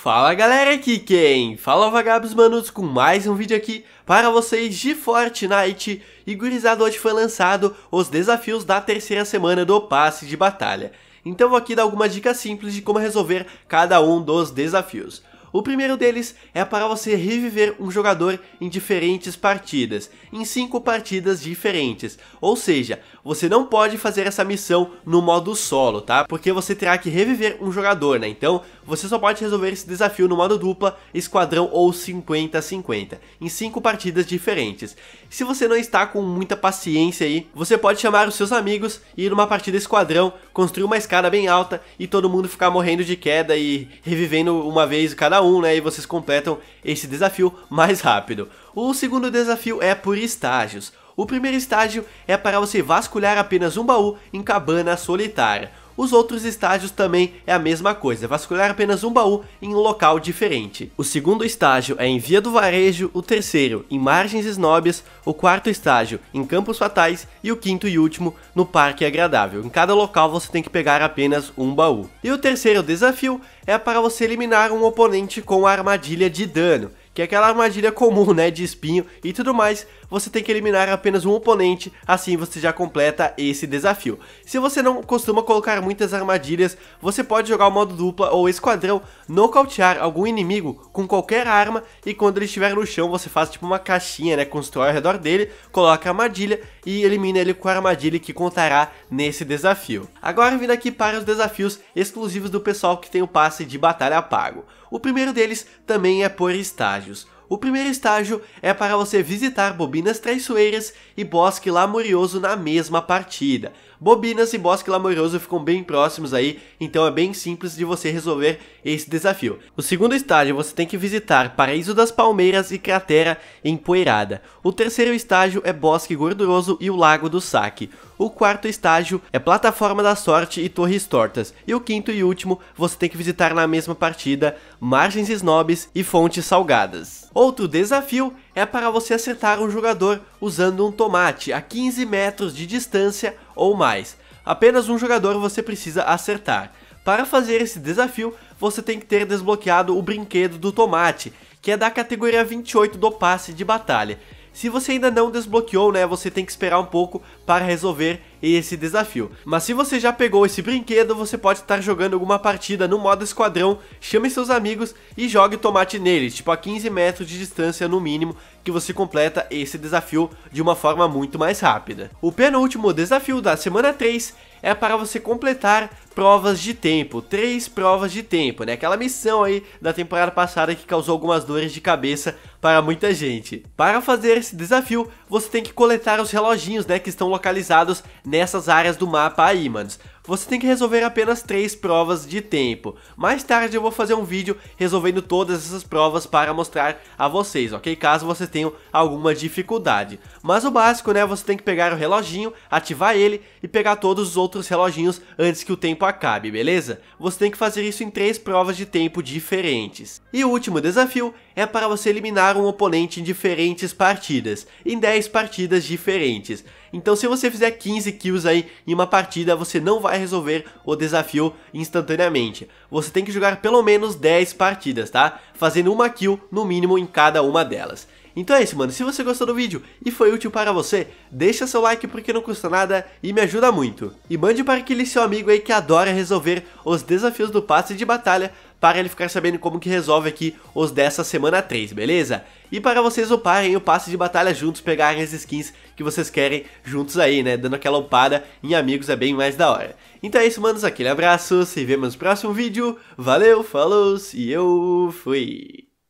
Fala galera, aqui quem? Fala vagabos manos com mais um vídeo aqui para vocês de Fortnite E hoje foi lançado os desafios da terceira semana do passe de batalha Então vou aqui dar algumas dicas simples de como resolver cada um dos desafios o primeiro deles é para você reviver um jogador em diferentes partidas, em cinco partidas diferentes. Ou seja, você não pode fazer essa missão no modo solo, tá? Porque você terá que reviver um jogador, né? Então, você só pode resolver esse desafio no modo dupla, esquadrão ou 50-50, em cinco partidas diferentes. Se você não está com muita paciência aí, você pode chamar os seus amigos e ir numa partida esquadrão, construir uma escada bem alta e todo mundo ficar morrendo de queda e revivendo uma vez cada um um, né? E vocês completam esse desafio mais rápido. O segundo desafio é por estágios. O primeiro estágio é para você vasculhar apenas um baú em cabana solitária. Os outros estágios também é a mesma coisa, vasculhar apenas um baú em um local diferente. O segundo estágio é em Via do Varejo, o terceiro em Margens Esnóbias, o quarto estágio em Campos Fatais e o quinto e último no Parque Agradável. Em cada local você tem que pegar apenas um baú. E o terceiro desafio é para você eliminar um oponente com a armadilha de dano que é aquela armadilha comum, né, de espinho e tudo mais, você tem que eliminar apenas um oponente, assim você já completa esse desafio. Se você não costuma colocar muitas armadilhas, você pode jogar o modo dupla ou esquadrão, nocautear algum inimigo com qualquer arma e quando ele estiver no chão você faz tipo uma caixinha, né, constrói ao redor dele, coloca a armadilha e elimina ele com a armadilha que contará nesse desafio. Agora vindo aqui para os desafios exclusivos do pessoal que tem o passe de batalha pago. O primeiro deles também é por estágios. O primeiro estágio é para você visitar bobinas traiçoeiras e bosque Lamorioso na mesma partida. Bobinas e bosque Lamorioso ficam bem próximos aí, então é bem simples de você resolver esse desafio. O segundo estágio você tem que visitar Paraíso das Palmeiras e Cratera Empoeirada. O terceiro estágio é Bosque Gorduroso e o Lago do Saque. O quarto estágio é Plataforma da Sorte e Torres Tortas. E o quinto e último, você tem que visitar na mesma partida Margens Snobs e Fontes Salgadas. Outro desafio é para você acertar um jogador usando um tomate a 15 metros de distância ou mais. Apenas um jogador você precisa acertar. Para fazer esse desafio, você tem que ter desbloqueado o brinquedo do tomate, que é da categoria 28 do passe de batalha. Se você ainda não desbloqueou, né, você tem que esperar um pouco para resolver esse desafio. Mas se você já pegou esse brinquedo, você pode estar jogando alguma partida no modo esquadrão, chame seus amigos e jogue tomate neles, tipo a 15 metros de distância no mínimo, que você completa esse desafio de uma forma muito mais rápida. O penúltimo desafio da semana 3 é para você completar provas de tempo, três provas de tempo, né? Aquela missão aí da temporada passada que causou algumas dores de cabeça para muita gente. Para fazer esse desafio, você tem que coletar os reloginhos, né, que estão localizados nessas áreas do mapa aí, manos você tem que resolver apenas 3 provas de tempo. Mais tarde eu vou fazer um vídeo resolvendo todas essas provas para mostrar a vocês, ok? Caso vocês tenham alguma dificuldade. Mas o básico, né, você tem que pegar o reloginho, ativar ele e pegar todos os outros reloginhos antes que o tempo acabe, beleza? Você tem que fazer isso em 3 provas de tempo diferentes. E o último desafio é para você eliminar um oponente em diferentes partidas, em 10 partidas diferentes. Então se você fizer 15 kills aí em uma partida, você não vai vai resolver o desafio instantaneamente. Você tem que jogar pelo menos 10 partidas, tá? Fazendo uma kill no mínimo em cada uma delas. Então é isso, mano. Se você gostou do vídeo e foi útil para você, deixa seu like porque não custa nada e me ajuda muito. E mande para aquele seu amigo aí que adora resolver os desafios do passe de batalha para ele ficar sabendo como que resolve aqui os dessa semana 3, beleza? E para vocês uparem o passe de batalha juntos, pegarem as skins que vocês querem juntos aí, né? Dando aquela upada em amigos é bem mais da hora. Então é isso, manos, aquele abraço, se vemos no próximo vídeo, valeu, falou e eu fui!